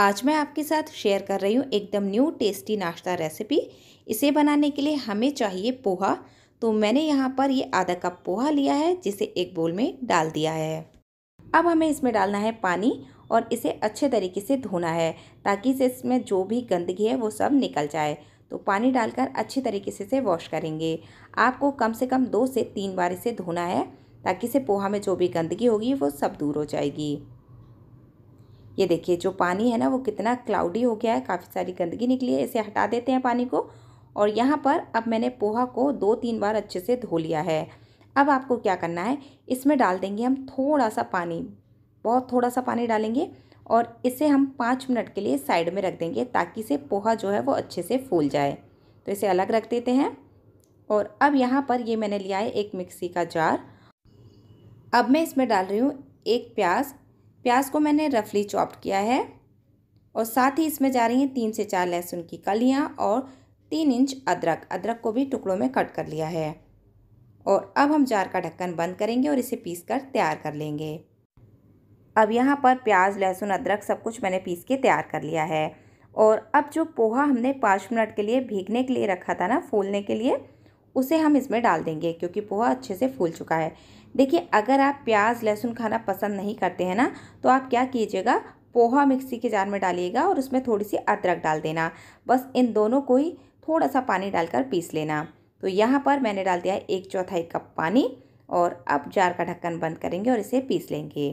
आज मैं आपके साथ शेयर कर रही हूँ एकदम न्यू टेस्टी नाश्ता रेसिपी इसे बनाने के लिए हमें चाहिए पोहा तो मैंने यहाँ पर ये आधा कप पोहा लिया है जिसे एक बोल में डाल दिया है अब हमें इसमें डालना है पानी और इसे अच्छे तरीके से धोना है ताकि से इसमें जो भी गंदगी है वो सब निकल जाए तो पानी डालकर अच्छे तरीके से इसे वॉश करेंगे आपको कम से कम दो से तीन बार इसे धोना है ताकि से पोहा में जो भी गंदगी होगी वो सब दूर हो जाएगी ये देखिए जो पानी है ना वो कितना क्लाउडी हो गया है काफ़ी सारी गंदगी निकली है इसे हटा देते हैं पानी को और यहाँ पर अब मैंने पोहा को दो तीन बार अच्छे से धो लिया है अब आपको क्या करना है इसमें डाल देंगे हम थोड़ा सा पानी बहुत थोड़ा सा पानी डालेंगे और इसे हम पाँच मिनट के लिए साइड में रख देंगे ताकि से पोहा जो है वो अच्छे से फूल जाए तो इसे अलग रख देते हैं और अब यहाँ पर ये मैंने लिया है एक मिक्सी का जार अब मैं इसमें डाल रही हूँ एक प्याज प्याज को मैंने रफली चॉप्ड किया है और साथ ही इसमें जा रही हैं तीन से चार लहसुन की कलियाँ और तीन इंच अदरक अदरक को भी टुकड़ों में कट कर लिया है और अब हम जार का ढक्कन बंद करेंगे और इसे पीस कर तैयार कर लेंगे अब यहाँ पर प्याज लहसुन अदरक सब कुछ मैंने पीस के तैयार कर लिया है और अब जो पोहा हमने पाँच मिनट के लिए भीगने के लिए रखा था ना फूलने के लिए उसे हम इसमें डाल देंगे क्योंकि पोहा अच्छे से फूल चुका है देखिए अगर आप प्याज लहसुन खाना पसंद नहीं करते हैं ना तो आप क्या कीजिएगा पोहा मिक्सी के जार में डालिएगा और उसमें थोड़ी सी अदरक डाल देना बस इन दोनों को ही थोड़ा सा पानी डालकर पीस लेना तो यहाँ पर मैंने डाल दिया एक चौथाई कप पानी और अब जार का ढक्कन बंद करेंगे और इसे पीस लेंगे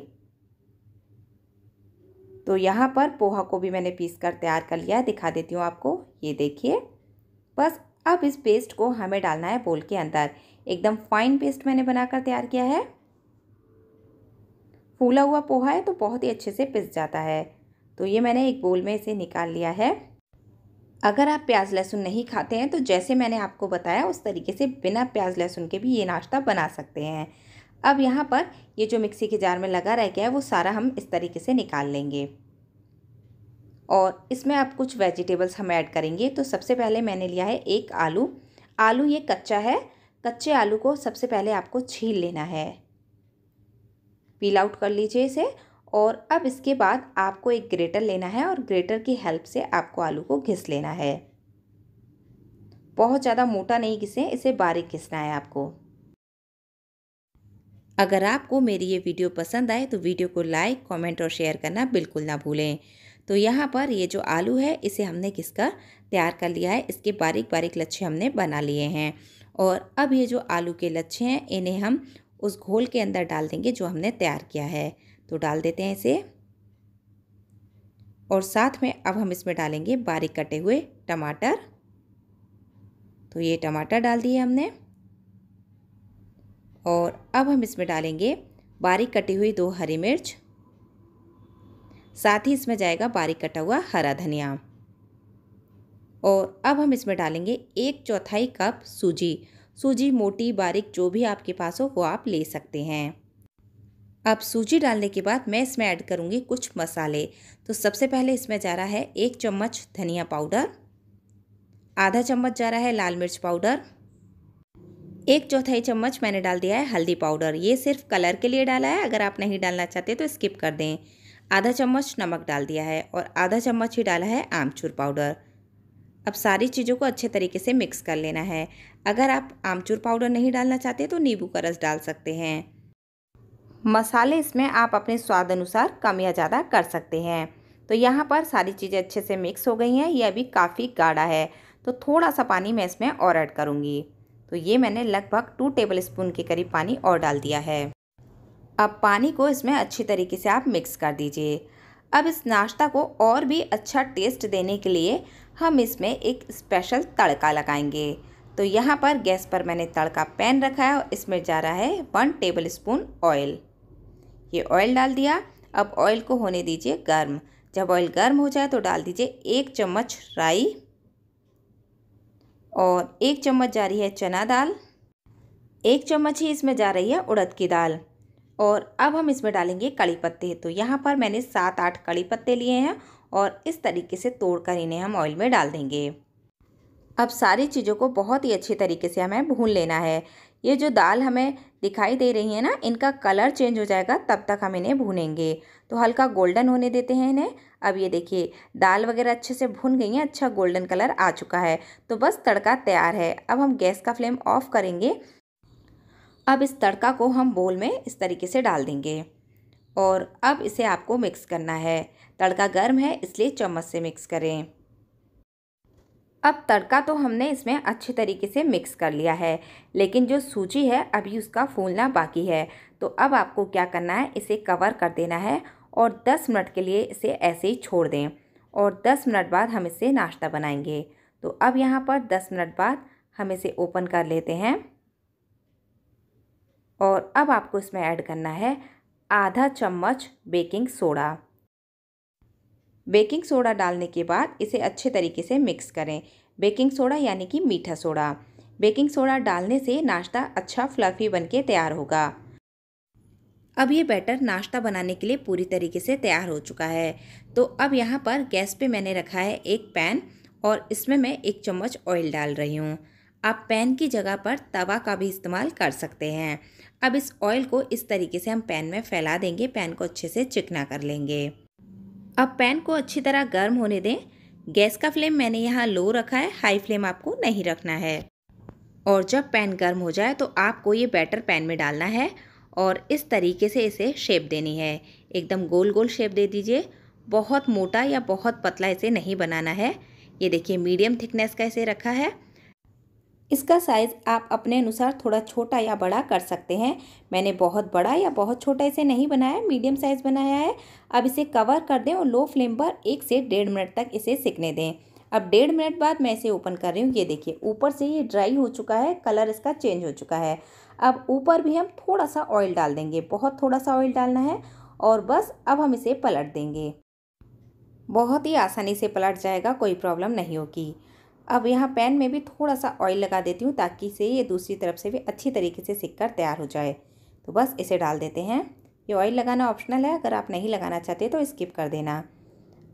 तो यहाँ पर पोहा को भी मैंने पीस कर तैयार कर लिया दिखा देती हूँ आपको ये देखिए बस अब इस पेस्ट को हमें डालना है बोल के अंदर एकदम फाइन पेस्ट मैंने बनाकर तैयार किया है फूला हुआ पोहा है तो बहुत ही अच्छे से पिस जाता है तो ये मैंने एक बोल में इसे निकाल लिया है अगर आप प्याज लहसुन नहीं खाते हैं तो जैसे मैंने आपको बताया उस तरीके से बिना प्याज लहसुन के भी ये नाश्ता बना सकते हैं अब यहाँ पर ये जो मिक्सी के जार में लगा रह गया है वो सारा हम इस तरीके से निकाल लेंगे और इसमें आप कुछ वेजिटेबल्स हम ऐड करेंगे तो सबसे पहले मैंने लिया है एक आलू आलू ये कच्चा है कच्चे आलू को सबसे पहले आपको छील लेना है पील आउट कर लीजिए इसे और अब इसके बाद आपको एक ग्रेटर लेना है और ग्रेटर की हेल्प से आपको आलू को घिस लेना है बहुत ज़्यादा मोटा नहीं घिसें इसे बारीक घिसना है आपको अगर आपको मेरी ये वीडियो पसंद आए तो वीडियो को लाइक कमेंट और शेयर करना बिल्कुल ना भूलें तो यहाँ पर ये जो आलू है इसे हमने किसका तैयार कर लिया है इसके बारीक बारीक लच्छे हमने बना लिए हैं और अब ये जो आलू के लच्छे हैं इन्हें हम उस घोल के अंदर डाल देंगे जो हमने तैयार किया है तो डाल देते हैं इसे और साथ में अब हम इसमें डालेंगे बारीक कटे हुए टमाटर तो ये टमाटर डाल दिए हमने और अब हम इसमें डालेंगे बारीक कटी हुई दो हरी मिर्च साथ ही इसमें जाएगा बारीक कटा हुआ हरा धनिया और अब हम इसमें डालेंगे एक चौथाई कप सूजी सूजी मोटी बारीक जो भी आपके पास हो वो आप ले सकते हैं अब सूजी डालने के बाद मैं इसमें ऐड करूँगी कुछ मसाले तो सबसे पहले इसमें जा रहा है एक चम्मच धनिया पाउडर आधा चम्मच जा रहा है लाल मिर्च पाउडर एक चौथाई चम्मच मैंने डाल दिया है हल्दी पाउडर ये सिर्फ कलर के लिए डाला है अगर आप नहीं डालना चाहते तो स्किप कर दें आधा चम्मच नमक डाल दिया है और आधा चम्मच ही डाला है आमचूर पाउडर अब सारी चीज़ों को अच्छे तरीके से मिक्स कर लेना है अगर आप आमचूर पाउडर नहीं डालना चाहते तो नींबू का रस डाल सकते हैं मसाले इसमें आप अपने स्वाद अनुसार कम या ज़्यादा कर सकते हैं तो यहाँ पर सारी चीज़ें अच्छे से मिक्स हो गई हैं ये अभी काफ़ी गाढ़ा है तो थोड़ा सा पानी मैं इसमें और ऐड करूँगी तो ये मैंने लगभग टू टेबल स्पून के करीब पानी और डाल दिया है अब पानी को इसमें अच्छी तरीके से आप मिक्स कर दीजिए अब इस नाश्ता को और भी अच्छा टेस्ट देने के लिए हम इसमें एक स्पेशल तड़का लगाएंगे तो यहाँ पर गैस पर मैंने तड़का पैन रखा है और इसमें जा रहा है वन टेबल स्पून ऑयल ये ऑयल डाल दिया अब ऑयल को होने दीजिए गर्म जब ऑयल गर्म हो जाए तो डाल दीजिए एक चम्मच राई और एक चम्मच जा रही है चना दाल एक चम्मच ही इसमें जा रही है उड़द की दाल और अब हम इसमें डालेंगे कड़ी पत्ते तो यहाँ पर मैंने सात आठ कड़ी पत्ते लिए हैं और इस तरीके से तोड़कर इन्हें हम ऑयल में डाल देंगे अब सारी चीज़ों को बहुत ही अच्छे तरीके से हमें भून लेना है ये जो दाल हमें दिखाई दे रही है ना इनका कलर चेंज हो जाएगा तब तक हम इन्हें भूनेंगे तो हल्का गोल्डन होने देते हैं इन्हें अब ये देखिए दाल वगैरह अच्छे से भून गई है अच्छा गोल्डन कलर आ चुका है तो बस तड़का तैयार है अब हम गैस का फ्लेम ऑफ करेंगे अब इस तड़का को हम बोल में इस तरीके से डाल देंगे और अब इसे आपको मिक्स करना है तड़का गर्म है इसलिए चम्मच से मिक्स करें अब तड़का तो हमने इसमें अच्छे तरीके से मिक्स कर लिया है लेकिन जो सूजी है अभी उसका फूलना बाकी है तो अब आपको क्या करना है इसे कवर कर देना है और 10 मिनट के लिए इसे ऐसे ही छोड़ दें और 10 मिनट बाद हम इसे नाश्ता बनाएंगे तो अब यहाँ पर 10 मिनट बाद हम इसे ओपन कर लेते हैं और अब आपको इसमें ऐड करना है आधा चम्मच बेकिंग सोडा बेकिंग सोडा डालने के बाद इसे अच्छे तरीके से मिक्स करें बेकिंग सोडा यानी कि मीठा सोडा बेकिंग सोडा डालने से नाश्ता अच्छा फ्लफ़ी बनके तैयार होगा अब ये बैटर नाश्ता बनाने के लिए पूरी तरीके से तैयार हो चुका है तो अब यहाँ पर गैस पे मैंने रखा है एक पैन और इसमें मैं एक चम्मच ऑयल डाल रही हूँ आप पैन की जगह पर तवा का भी इस्तेमाल कर सकते हैं अब इस ऑयल को इस तरीके से हम पैन में फैला देंगे पैन को अच्छे से चिकना कर लेंगे अब पैन को अच्छी तरह गर्म होने दें गैस का फ्लेम मैंने यहाँ लो रखा है हाई फ्लेम आपको नहीं रखना है और जब पैन गर्म हो जाए तो आपको ये बैटर पैन में डालना है और इस तरीके से इसे शेप देनी है एकदम गोल गोल शेप दे दीजिए बहुत मोटा या बहुत पतला इसे नहीं बनाना है ये देखिए मीडियम थिकनेस का इसे रखा है इसका साइज़ आप अपने अनुसार थोड़ा छोटा या बड़ा कर सकते हैं मैंने बहुत बड़ा या बहुत छोटा इसे नहीं बनाया मीडियम साइज़ बनाया है अब इसे कवर कर दें और लो फ्लेम पर एक से डेढ़ मिनट तक इसे सिकने दें अब डेढ़ मिनट बाद मैं इसे ओपन कर रही हूँ ये देखिए ऊपर से ये ड्राई हो चुका है कलर इसका चेंज हो चुका है अब ऊपर भी हम थोड़ा सा ऑयल डाल देंगे बहुत थोड़ा सा ऑयल डालना है और बस अब हम इसे पलट देंगे बहुत ही आसानी से पलट जाएगा कोई प्रॉब्लम नहीं होगी अब यहाँ पैन में भी थोड़ा सा ऑयल लगा देती हूँ ताकि से ये दूसरी तरफ से भी अच्छी तरीके से सिक कर तैयार हो जाए तो बस इसे डाल देते हैं ये ऑयल लगाना ऑप्शनल है अगर आप नहीं लगाना चाहते तो स्किप कर देना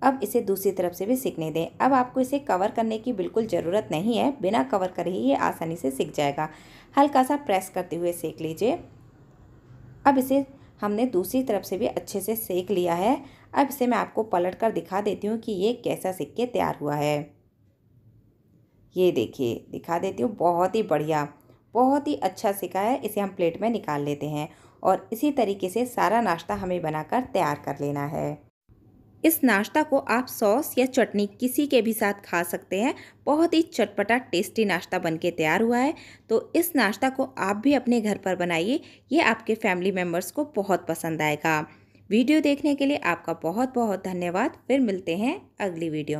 अब इसे दूसरी तरफ से भी सिकने दें अब आपको इसे कवर करने की बिल्कुल ज़रूरत नहीं है बिना कवर करे ही ये आसानी से सिक जाएगा हल्का सा प्रेस करते हुए सेक लीजिए अब इसे हमने दूसरी तरफ से भी अच्छे से सेक लिया है अब इसे मैं आपको पलट कर दिखा देती हूँ कि ये कैसा सिक्के के तैयार हुआ है ये देखिए दिखा देती हूँ बहुत ही बढ़िया बहुत ही अच्छा सिका है इसे हम प्लेट में निकाल लेते हैं और इसी तरीके से सारा नाश्ता हमें बनाकर तैयार कर लेना है इस नाश्ता को आप सॉस या चटनी किसी के भी साथ खा सकते हैं बहुत ही चटपटा टेस्टी नाश्ता बनके तैयार हुआ है तो इस नाश्ता को आप भी अपने घर पर बनाइए ये आपके फैमिली मेम्बर्स को बहुत पसंद आएगा वीडियो देखने के लिए आपका बहुत बहुत धन्यवाद फिर मिलते हैं अगली वीडियो में